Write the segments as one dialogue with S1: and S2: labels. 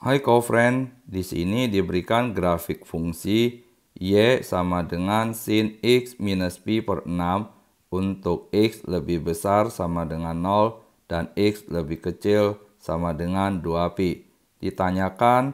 S1: Hai friend, di sini diberikan grafik fungsi Y sama dengan sin X minus Pi per 6 untuk X lebih besar sama dengan 0 dan X lebih kecil sama dengan 2Pi. Ditanyakan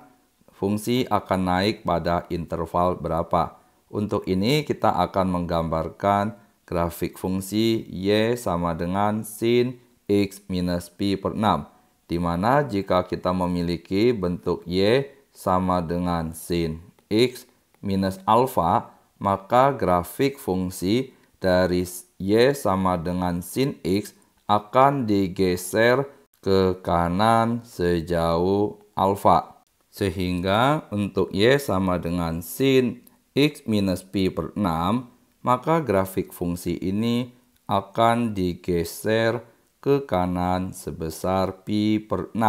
S1: fungsi akan naik pada interval berapa. Untuk ini kita akan menggambarkan grafik fungsi Y sama dengan sin X minus Pi per 6 di mana jika kita memiliki bentuk Y sama dengan sin X minus alfa, maka grafik fungsi dari Y sama dengan sin X akan digeser ke kanan sejauh alfa. Sehingga untuk Y sama dengan sin X minus Pi per 6, maka grafik fungsi ini akan digeser ke kanan sebesar pi per 6.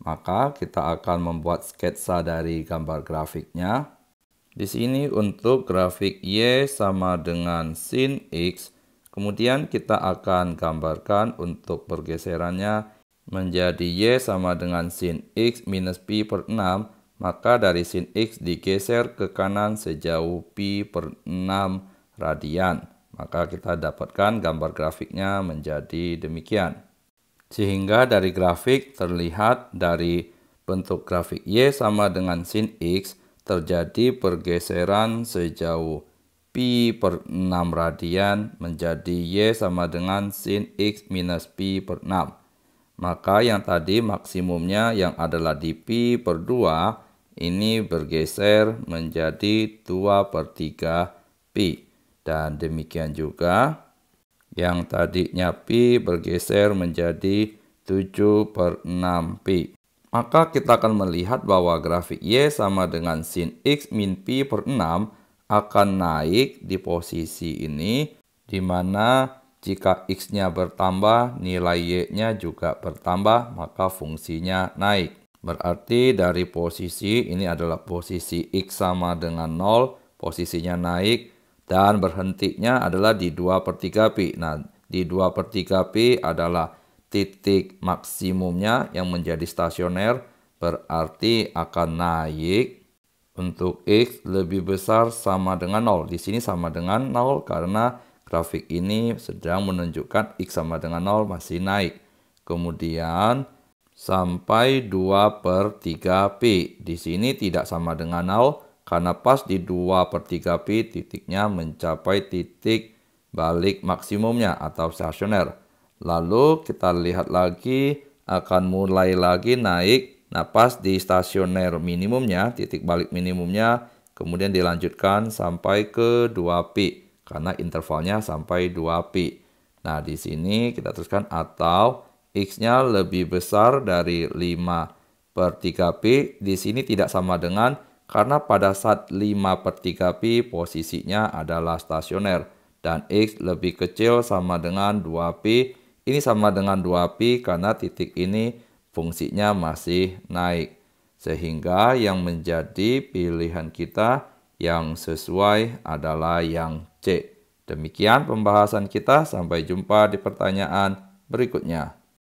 S1: Maka kita akan membuat sketsa dari gambar grafiknya. Di sini untuk grafik Y sama dengan sin X, kemudian kita akan gambarkan untuk pergeserannya menjadi Y sama dengan sin X minus Pi per 6, maka dari sin X digeser ke kanan sejauh Pi per 6 radian. Maka kita dapatkan gambar grafiknya menjadi demikian. Sehingga dari grafik terlihat dari bentuk grafik Y sama dengan sin X terjadi pergeseran sejauh Pi per 6 radian menjadi Y sama dengan sin X minus Pi per 6. Maka yang tadi maksimumnya yang adalah di Pi per 2 ini bergeser menjadi 2 per 3 Pi. Dan demikian juga yang tadinya pi bergeser menjadi 7 per 6 pi. Maka kita akan melihat bahwa grafik Y sama dengan sin X min pi per 6 akan naik di posisi ini di mana jika x-nya bertambah, nilai y-nya juga bertambah, maka fungsinya naik. Berarti dari posisi, ini adalah posisi x sama dengan 0, posisinya naik, dan berhentinya adalah di 2 per 3 pi. Nah, di 2 per 3 pi adalah titik maksimumnya yang menjadi stasioner berarti akan naik untuk X lebih besar sama dengan 0. Di sini sama dengan 0 karena grafik ini sedang menunjukkan X sama dengan 0 masih naik. Kemudian sampai 2 per 3 pi. Di sini tidak sama dengan 0 karena pas di 2 per 3 pi titiknya mencapai titik balik maksimumnya atau stasioner. Lalu kita lihat lagi akan mulai lagi naik. Nah pas di stasioner minimumnya, titik balik minimumnya, kemudian dilanjutkan sampai ke 2 pi karena intervalnya sampai 2 pi. Nah di sini kita teruskan atau x-nya lebih besar dari 5 per 3 pi. Di sini tidak sama dengan karena pada saat 5 per 3 pi posisinya adalah stasioner dan X lebih kecil sama dengan 2 pi. Ini sama dengan 2 pi karena titik ini fungsinya masih naik. Sehingga yang menjadi pilihan kita yang sesuai adalah yang C. Demikian pembahasan kita, sampai jumpa di pertanyaan berikutnya.